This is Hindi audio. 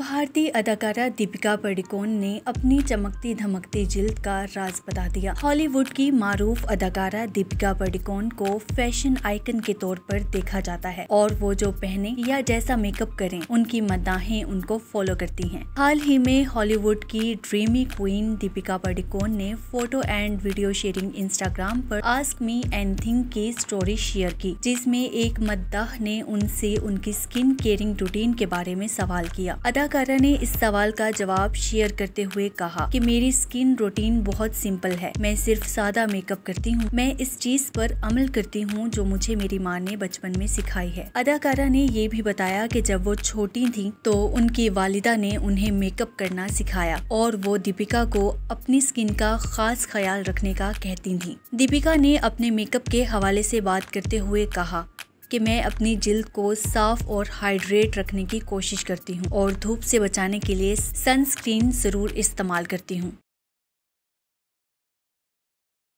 भारतीय अदाकारा दीपिका पडिकोन ने अपनी चमकती धमकती जिल्द का राज बता दिया हॉलीवुड की मारूफ अदाकारा दीपिका पडिकोन को फैशन आइकन के तौर पर देखा जाता है और वो जो पहने या जैसा मेकअप करें उनकी मद्दाहें उनको फॉलो करती हैं। हाल ही में हॉलीवुड की ड्रीमी क्वीन दीपिका पडिकोन ने photo and video sharing Instagram पर आस्क मी एनथिंग की स्टोरी शेयर की जिसमे एक मद्दाह ने उनसे उनकी स्किन केयरिंग रूटीन के बारे में सवाल किया अदाकारा ने इस सवाल का जवाब शेयर करते हुए कहा कि मेरी स्किन रूटीन बहुत सिंपल है मैं सिर्फ सादा मेकअप करती हूँ मैं इस चीज पर अमल करती हूँ जो मुझे मेरी माँ ने बचपन में सिखाई है अदाकारा ने ये भी बताया कि जब वो छोटी थी तो उनकी वालिदा ने उन्हें मेकअप करना सिखाया और वो दीपिका को अपनी स्किन का खास ख्याल रखने का कहती थी दीपिका ने अपने मेकअप के हवाले से बात करते हुए कहा कि मैं अपनी जिल्द को साफ और हाइड्रेट रखने की कोशिश करती हूँ और धूप से बचाने के लिए सनस्क्रीन ज़रूर इस्तेमाल करती हूँ